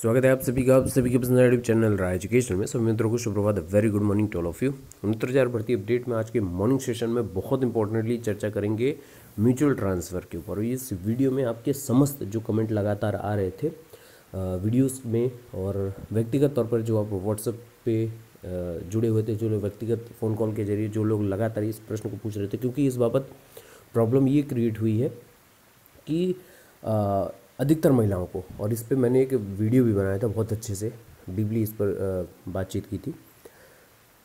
स्वागत है आप सभी का आप सभी के पसंद यूट्यूब चैनल रहा एजुकेशन में सभी मित्रों को सुप्रभात very good morning to all of you मित्र चार भर्ती अपडेट में आज के मॉर्निंग सेशन में बहुत इंपॉर्टेंटली चर्चा करेंगे म्यूचुअल ट्रांसफ़र के ऊपर इस वीडियो में आपके समस्त जो कमेंट लगातार आ रहे थे वीडियोस में और व्यक्तिगत तौर पर जो आप व्हाट्सएप पे जुड़े हुए थे जो लोग व्यक्तिगत फ़ोन कॉल के जरिए जो लोग लगातार इस प्रश्न को पूछ रहे थे क्योंकि इस बाबत प्रॉब्लम ये क्रिएट हुई है कि अधिकतर महिलाओं को और इस पर मैंने एक वीडियो भी बनाया था बहुत अच्छे से डीपली इस पर बातचीत की थी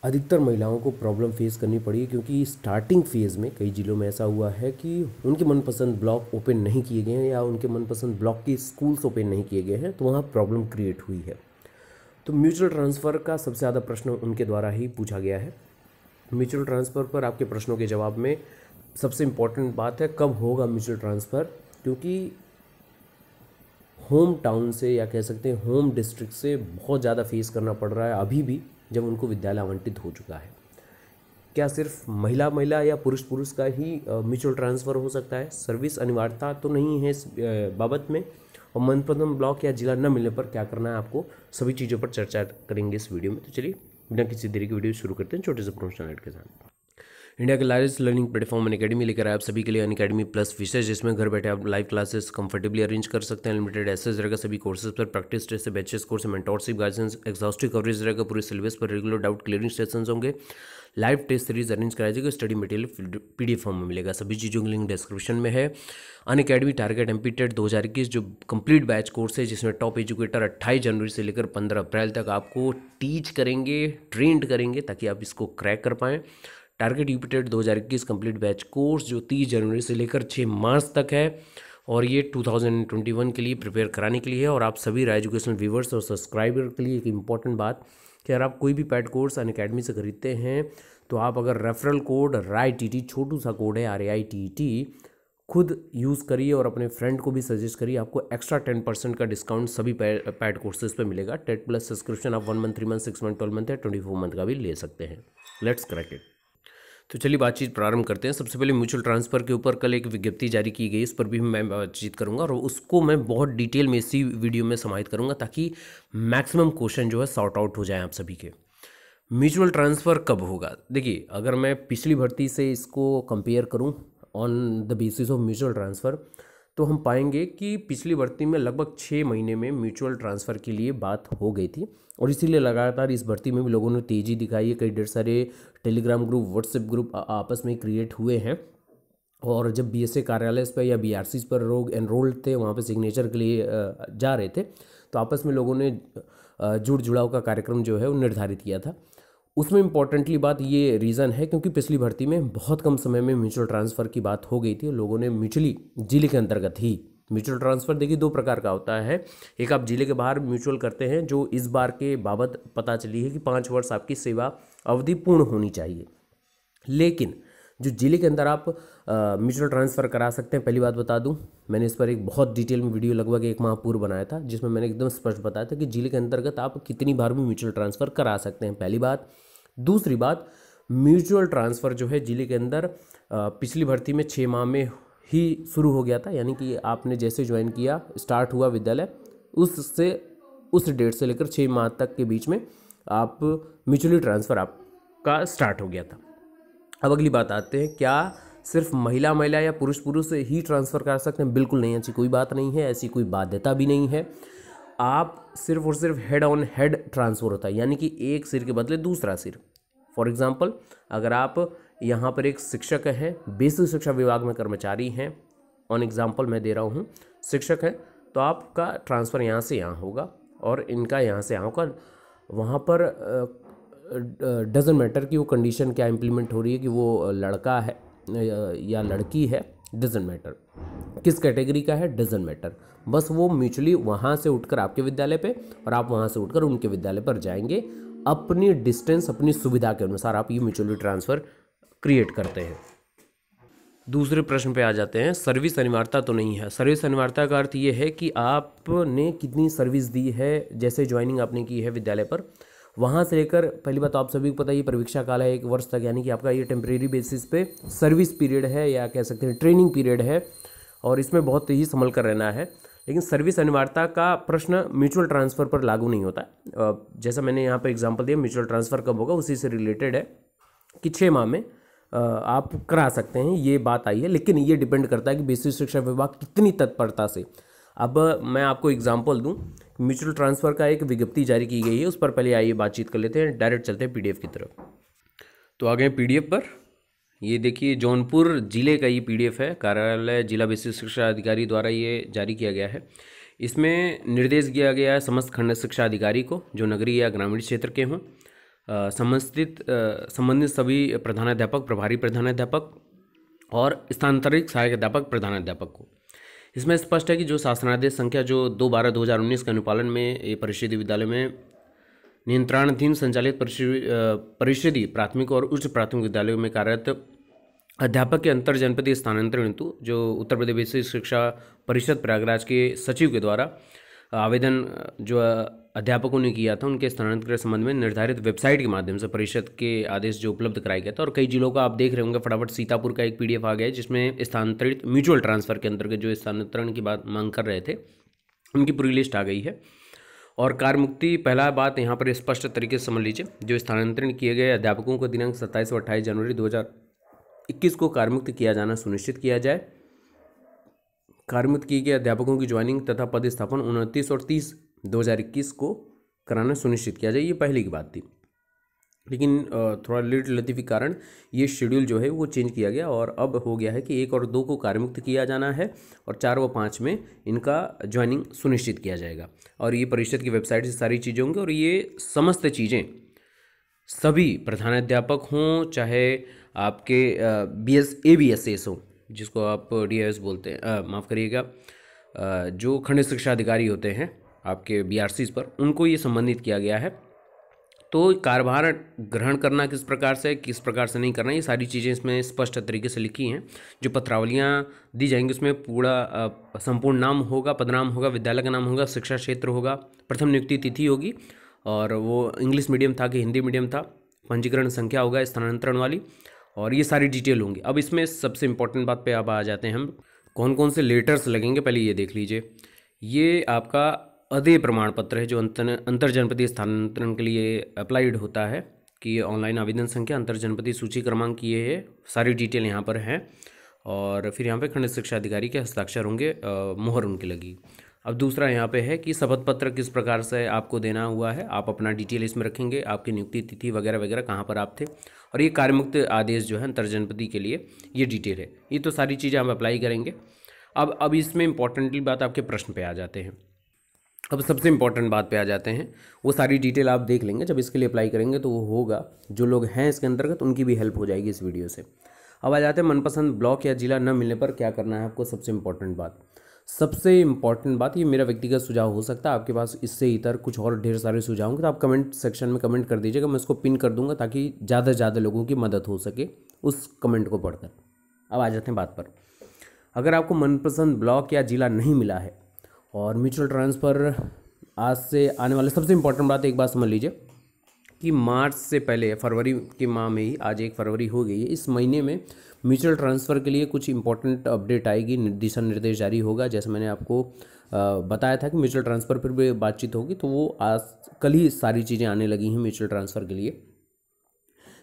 अधिकतर महिलाओं को प्रॉब्लम फेस करनी पड़ी क्योंकि स्टार्टिंग फेज़ में कई ज़िलों में ऐसा हुआ है कि उनके मनपसंद ब्लॉक ओपन नहीं किए गए हैं या उनके मनपसंद ब्लॉक के स्कूल्स ओपन नहीं किए गए हैं तो वहाँ प्रॉब्लम क्रिएट हुई है तो म्यूचुअल ट्रांसफ़र का सबसे ज़्यादा प्रश्न उनके द्वारा ही पूछा गया है म्यूचुअल ट्रांसफ़र पर आपके प्रश्नों के जवाब में सबसे इम्पॉर्टेंट बात है कब होगा म्यूचुअल ट्रांसफ़र क्योंकि होम टाउन से या कह सकते हैं होम डिस्ट्रिक्ट से बहुत ज़्यादा फेस करना पड़ रहा है अभी भी जब उनको विद्यालय आवंटित हो चुका है क्या सिर्फ महिला महिला या पुरुष पुरुष का ही म्यूचुअल ट्रांसफ़र हो सकता है सर्विस अनिवार्यता तो नहीं है इस बाबत में और मनप्रथम ब्लॉक या जिला न मिलने पर क्या करना है आपको सभी चीज़ों पर चर्चा करेंगे इस वीडियो में तो चलिए बिना किसी देरी की वीडियो शुरू करते हैं छोटे से प्रोफेशनल एड के साथ इंडिया के largest learning platform Unacademy लेकर आप सभी के लिए अन अकेडमी प्लस फीचर्स जिसमें घर बैठे आप लाइव क्लासेस कंफर्टेबली अरेंज कर सकते हैं लिमिटेड एसेस रहेगा सभी कोर्सेज पर practice test batches course mentorship guidance exhaustive coverage रहेगा पूरे सिलेबस पर रेगुलर डाउट क्लियरिंग सेशन होंगे लाइव टेस्ट सीरीज अरेंज कराया जाएगा स्टडी मटेरियल पीडीएफ फॉर्म में मिलेगा सभी चीज़ों की लिंक डिस्क्रिप्शन में है अन अकेडमी टारगेट एम्पीटेड दो हज़ार इक्कीस जो कंप्लीट बैच कोर्स है जिसमें टॉप एजुकेटर अट्ठाईस जनवरी से लेकर पंद्रह अप्रैल तक आपको टीच करेंगे ट्रेंड करेंगे ताकि आप इसको क्रैक कर पाएँ target UPTET 2021 complete batch course जो 30 जनवरी से लेकर 6 मार्च तक है और ये 2021 के लिए प्रिपेयर कराने के लिए है और आप सभी राय एजुकेशनल व्यूवर्स और सब्सक्राइबर के लिए एक इंपॉर्टेंट बात कि अगर आप कोई भी पैड कोर्स अन अकेडमी से खरीदते हैं तो आप अगर referral code Rai T T छोटू सा कोड है R A I T T खुद यूज़ करिए और अपने फ्रेंड को भी सजेस्ट करिए आपको एक्स्ट्रा टेन परसेंट का डिस्काउंट सभी पैड कोर्सेज पे मिलेगा टेट प्लस सब्सक्रिप्शन आप one month three month six month twelve month या ट्वेंटी फोर मंथ का भी ले सकते हैं लेट्स क्रैक इट तो चलिए बातचीत प्रारंभ करते हैं सबसे पहले म्यूचुअल ट्रांसफर के ऊपर कल एक विज्ञप्ति जारी की गई इस पर भी मैं बातचीत करूंगा और उसको मैं बहुत डिटेल में इसी वीडियो में समाहित करूंगा ताकि मैक्सिमम क्वेश्चन जो है सॉर्ट आउट हो जाए आप सभी के म्यूचुअल ट्रांसफ़र कब होगा देखिए अगर मैं पिछली भर्ती से इसको कंपेयर करूँ on the basis of mutual transfer तो हम पाएंगे कि पिछली भर्ती में लगभग छः महीने में म्यूचुअल ट्रांसफ़र के लिए बात हो गई थी और इसीलिए लगातार इस भर्ती में भी लोगों ने तेज़ी दिखाई है कई ढेर सारे टेलीग्राम ग्रुप व्हाट्सएप ग्रुप आपस में क्रिएट हुए हैं और जब बी एस ए कार्यालय पर या बी आर पर लोग एनरोल्ड थे वहाँ पर सिग्नेचर के लिए जा रहे थे तो आपस में लोगों ने जुड़ जुड़ाव का कार्यक्रम जो है वो निर्धारित किया था उसमें इंपॉर्टेंटली बात ये रीज़न है क्योंकि पिछली भर्ती में बहुत कम समय में म्यूचुअल ट्रांसफ़र की बात हो गई थी लोगों ने म्यूचुअली जिले के अंतर्गत ही म्यूचुअल ट्रांसफ़र देखिए दो प्रकार का होता है एक आप जिले के बाहर म्यूचुअल करते हैं जो इस बार के बाबत पता चली है कि पाँच वर्ष आपकी सेवा अवधि पूर्ण होनी चाहिए लेकिन जो ज़िले के अंदर आप म्यूचुअल ट्रांसफ़र करा सकते हैं पहली बात बता दूं मैंने इस पर एक बहुत डिटेल में वीडियो लगभग एक माह पूर्व बनाया था जिसमें मैंने एकदम स्पष्ट बताया था कि ज़िले के अंतर्गत आप कितनी बार भी म्यूचुअल ट्रांसफ़र करा सकते हैं पहली बात दूसरी बात म्यूचुअल ट्रांसफ़र जो है ज़िले के अंदर पिछली भर्ती में छः माह में ही शुरू हो गया था यानी कि आपने जैसे ज्वाइन किया स्टार्ट हुआ विद्यालय उससे उस डेट से लेकर छः माह तक के बीच में आप म्यूचुअली ट्रांसफ़र आपका स्टार्ट हो गया था अब अगली बात आते हैं क्या सिर्फ महिला महिला या पुरुष पुरुष ही ट्रांसफ़र कर सकते हैं बिल्कुल नहीं ऐसी कोई बात नहीं है ऐसी कोई बाध्यता भी नहीं है आप सिर्फ और सिर्फ हेड ऑन हेड ट्रांसफ़र होता है यानी कि एक सिर के बदले दूसरा सिर फॉर एग्ज़ाम्पल अगर आप यहाँ पर एक शिक्षक हैं बेसिक शिक्षा विभाग में कर्मचारी हैं ऑन एग्ज़ाम्पल मैं दे रहा हूँ शिक्षक हैं तो आपका ट्रांसफ़र यहाँ से यहाँ होगा और इनका यहाँ से यहाँ होगा वहाँ पर डजेंट मैटर कि वो कंडीशन क्या इम्प्लीमेंट हो रही है कि वो लड़का है या लड़की है डजेंट मैटर किस कैटेगरी का है डजेंट मैटर बस वो म्यूचुअली वहाँ से उठकर आपके विद्यालय पे और आप वहाँ से उठकर उनके विद्यालय पर जाएंगे अपनी डिस्टेंस अपनी सुविधा के अनुसार आप ये म्यूचुअली ट्रांसफ़र क्रिएट करते हैं दूसरे प्रश्न पे आ जाते हैं सर्विस अनिवार्यता तो नहीं है सर्विस अनिवार्यता का अर्थ ये है कि आपने कितनी सर्विस दी है जैसे ज्वाइनिंग आपने की है विद्यालय पर वहाँ से लेकर पहली बात तो आप सभी को पता है ये परीक्षा काल है एक वर्ष तक यानी कि आपका ये टेम्प्रेरी बेसिस पे सर्विस पीरियड है या कह सकते हैं ट्रेनिंग पीरियड है और इसमें बहुत ही संभल कर रहना है लेकिन सर्विस अनिवार्यता का प्रश्न म्यूचुअल ट्रांसफ़र पर लागू नहीं होता जैसा मैंने यहाँ पर एग्जाम्पल दिया म्यूचुअल ट्रांसफ़र कब होगा उसी से रिलेटेड है कि छः माह में आप करा सकते हैं ये बात आई है लेकिन ये डिपेंड करता है कि बेसिक शिक्षा विभाग कितनी तत्परता से अब मैं आपको एग्जाम्पल दूँ म्यूचुअल ट्रांसफ़र का एक विज्ञप्ति जारी की गई है उस पर पहले आइए बातचीत कर लेते हैं डायरेक्ट चलते हैं पीडीएफ की तरफ तो आ गए पीडीएफ पर ये देखिए जौनपुर ज़िले का ये पीडीएफ है कार्यालय जिला विशेष शिक्षा अधिकारी द्वारा ये जारी किया गया है इसमें निर्देश दिया गया है समस्त खंड शिक्षा अधिकारी को जो नगरीय या ग्रामीण क्षेत्र के हों संबंधित संबंधित सभी प्रधानाध्यापक प्रभारी प्रधानाध्यापक और स्थानांतरित सहायक अध्यापक प्रधानाध्यापक को इसमें स्पष्ट है कि जो शासनादेश संख्या जो दो बारह दो हज़ार उन्नीस के अनुपालन में ये परिषदीय विद्यालय में नियंत्रणाधीन संचालित परिषदीय प्राथमिक और उच्च प्राथमिक विद्यालयों में कार्यरत अध्यापक के अंतर जनपदीय स्थानांतरण हेतु जो उत्तर प्रदेश शिक्षा परिषद प्रयागराज के सचिव के द्वारा आवेदन जो अध्यापकों ने किया था उनके स्थानांतरण के संबंध में निर्धारित वेबसाइट के माध्यम से परिषद के आदेश जो उपलब्ध कराया गया था और कई जिलों का आप देख रहे होंगे फटाफट सीतापुर का एक पीडीएफ आ गया है जिसमें स्थानांतरित म्यूचुअल ट्रांसफर के अंतर्गत जो स्थानांतरण की बात मांग कर रहे थे उनकी पूरी लिस्ट आ गई है और कार मुक्ति पहला बात यहाँ पर स्पष्ट तरीके से समझ लीजिए जो स्थानांतरण किए गए अध्यापकों को दिनांक सत्ताईस और अट्ठाईस जनवरी दो इक्कीस को मुक्त किया जाना सुनिश्चित किया जाए कार्मिक किए गए अध्यापकों की ज्वाइनिंग तथा पदस्थापन उनतीस और तीस दो को कराना सुनिश्चित किया जाए ये पहले की बात थी लेकिन थोड़ा लेट लतीफ़ी कारण ये शेड्यूल जो है वो चेंज किया गया और अब हो गया है कि एक और दो को कार्यमुक्त किया जाना है और चार व पाँच में इनका ज्वाइनिंग सुनिश्चित किया जाएगा और ये परिषद की वेबसाइट से सारी चीज़ें होंगी और ये समस्त चीज़ें सभी प्रधानाध्यापक हों चाहे आपके B S A B S S हों जिसको आप डी बोलते हैं माफ़ करिएगा जो खंड शिक्षा अधिकारी होते हैं आपके बी पर उनको ये संबंधित किया गया है तो कारभार ग्रहण करना किस प्रकार से किस प्रकार से नहीं करना ये सारी चीज़ें इसमें स्पष्ट तरीके से लिखी हैं जो पत्रावलियाँ दी जाएंगी उसमें पूरा संपूर्ण नाम होगा पदनाम होगा विद्यालय का नाम होगा शिक्षा क्षेत्र होगा प्रथम नियुक्ति तिथि होगी और वो इंग्लिश मीडियम था कि हिंदी मीडियम था पंजीकरण संख्या होगा स्थानांतरण वाली और ये सारी डिटेल होंगी अब इसमें सबसे इम्पोर्टेंट बात पे आप आ जाते हैं हम कौन कौन से लेटर्स लगेंगे पहले ये देख लीजिए ये आपका अधेय प्रमाण पत्र है जो अंतर अंतर जनपदीय स्थानांतरण के लिए अप्लाइड होता है कि ये ऑनलाइन आवेदन संख्या अंतर जनपदीय सूची क्रमांक ये है सारी डिटेल यहाँ पर हैं और फिर यहाँ पर खंड शिक्षा अधिकारी के हस्ताक्षर होंगे मोहर उनकी लगी अब दूसरा यहाँ पे है कि शपथ पत्र किस प्रकार से आपको देना हुआ है आप अपना डिटेल इसमें रखेंगे आपकी नियुक्ति तिथि वगैरह वगैरह कहाँ पर आप थे और ये कार्यमुक्त आदेश जो है अंतर्जनपति के लिए ये डिटेल है ये तो सारी चीज़ें हम अप्लाई करेंगे अब अब इसमें इंपॉर्टेंटली बात आपके प्रश्न पर आ जाते हैं अब सबसे इम्पॉर्टेंट बात पे आ जाते हैं वो सारी डिटेल आप देख लेंगे जब इसके लिए अप्लाई करेंगे तो वो होगा जो लोग हैं इसके अंतर्गत उनकी भी हेल्प हो जाएगी इस वीडियो से अब आ जाते हैं मनपसंद ब्लॉक या ज़िला न मिलने पर क्या करना है आपको सबसे इम्पॉर्टेंट बात सबसे इंपॉर्टेंट बात ये मेरा व्यक्तिगत सुझाव हो सकता है आपके पास इससे इतर कुछ और ढेर सारे सुझाव होंगे तो आप कमेंट सेक्शन में कमेंट कर दीजिएगा मैं इसको पिन कर दूंगा ताकि ज़्यादा से ज़्यादा लोगों की मदद हो सके उस कमेंट को पढ़कर अब आ जाते हैं बात पर अगर आपको मनपसंद ब्लॉक या ज़िला नहीं मिला है और म्यूचुअल ट्रांसफ़र आज से आने वाले सबसे इंपॉर्टेंट बात एक बात समझ लीजिए कि मार्च से पहले फरवरी के माह में ही आज एक फरवरी हो गई है इस महीने में म्यूचुअल ट्रांसफ़र के लिए कुछ इंपॉर्टेंट अपडेट आएगी दिशा निर्देश जारी होगा जैसे मैंने आपको बताया था कि म्यूचुअल ट्रांसफ़र पर भी बातचीत होगी तो वो आज कल ही सारी चीज़ें आने लगी हैं म्यूचुअल ट्रांसफ़र के लिए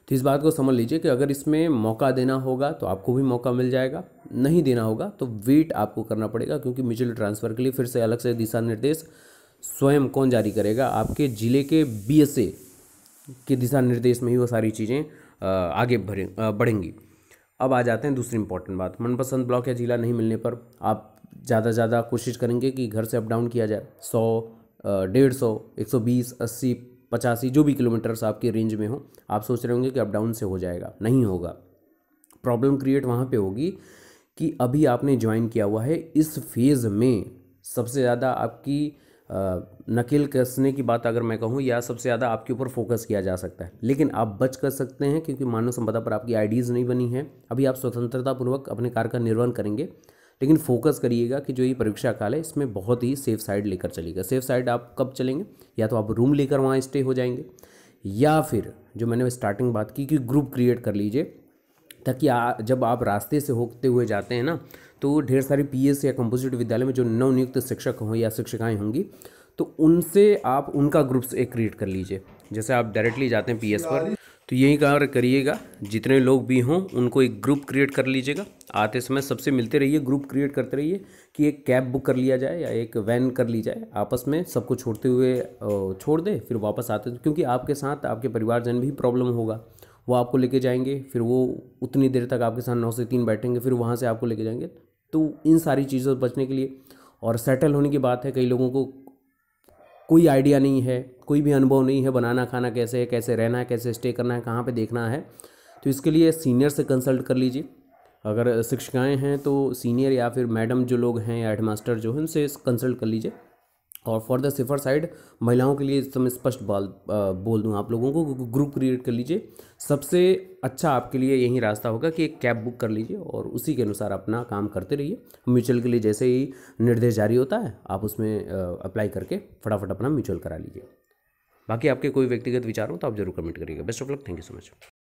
तो इस बात को समझ लीजिए कि अगर इसमें मौका देना होगा तो आपको भी मौका मिल जाएगा नहीं देना होगा तो वेट आपको करना पड़ेगा क्योंकि म्यूचुअल ट्रांसफ़र के लिए फिर से अलग से दिशा निर्देश स्वयं कौन जारी करेगा आपके ज़िले के बी के दिशा निर्देश में ही वो सारी चीज़ें आगे बढ़ें बढ़ेंगी अब आ जाते हैं दूसरी इंपॉर्टेंट बात मनपसंद ब्लॉक या जिला नहीं मिलने पर आप ज़्यादा से ज़्यादा कोशिश करेंगे कि घर से अप डाउन किया जाए सौ डेढ़ सौ एक सौ बीस अस्सी पचासी जो भी किलोमीटर्स आपके रेंज में हो आप सोच रहे होंगे कि अप डाउन से हो जाएगा नहीं होगा प्रॉब्लम क्रिएट वहाँ पे होगी कि अभी आपने ज्वाइन किया हुआ है इस फेज़ में सबसे ज़्यादा आपकी नकेल कसने की बात अगर मैं कहूँ या सबसे ज़्यादा आपके ऊपर फोकस किया जा सकता है लेकिन आप बच कर सकते हैं क्योंकि मानव संपदा पर आपकी आइडियाज़ नहीं बनी है अभी आप स्वतंत्रतापूर्वक अपने कार्य का निर्वहन करेंगे लेकिन फोकस करिएगा कि जो ये परीक्षा काल है इसमें बहुत ही सेफ साइड लेकर चलेगा सेफ साइड आप कब चलेंगे या तो आप रूम लेकर वहाँ स्टे हो जाएंगे या फिर जो मैंने स्टार्टिंग बात की कि ग्रुप क्रिएट कर लीजिए ताकि आ, जब आप रास्ते से होते हुए जाते हैं ना तो ढेर सारे पी या कंपोजिट विद्यालय में जो नवनियुक्त शिक्षक हों या शिक्षिकाएँ होंगी तो उनसे आप उनका ग्रुप्स एक क्रिएट कर लीजिए जैसे आप डायरेक्टली जाते हैं पीएस पर तो यही कार्य करिएगा जितने लोग भी हों उनको एक ग्रुप क्रिएट कर लीजिएगा आते समय सबसे मिलते रहिए ग्रुप क्रिएट करते रहिए कि एक कैब बुक कर लिया जाए या एक वैन कर ली जाए आपस में सबको छोड़ते हुए छोड़ दे फिर वापस आते क्योंकि आपके साथ आपके परिवारजन भी प्रॉब्लम होगा वो आपको लेके जाएंगे फिर वो उतनी देर तक आपके साथ नौ से तीन बैठेंगे फिर वहाँ से आपको लेके जाएंगे तो इन सारी चीज़ों से बचने के लिए और सेटल होने की बात है कई लोगों को कोई आइडिया नहीं है कोई भी अनुभव नहीं है बनाना खाना कैसे है कैसे रहना है कैसे स्टे करना है कहाँ पर देखना है तो इसके लिए सीनियर से कंसल्ट कर लीजिए अगर शिक्षिकाएँ हैं तो सीनियर या फिर मैडम जो लोग हैं या हेडमास्टर जो हैं उनसे कंसल्ट कर लीजिए और फॉर द सिफ़र साइड महिलाओं के लिए इस समय स्पष्ट बाल बोल दूँ आप लोगों को ग्रुप क्रिएट कर लीजिए सबसे अच्छा आपके लिए यही रास्ता होगा कि एक कैब बुक कर लीजिए और उसी के अनुसार अपना काम करते रहिए म्यूचुअल के लिए जैसे ही निर्देश जारी होता है आप उसमें अप्लाई करके फटाफट अपना म्यूचुअल करा लीजिए बाकी आपके कोई व्यक्तिगत विचार हो तो आप जरूर कमेंट करिएगा best of luck thank you so much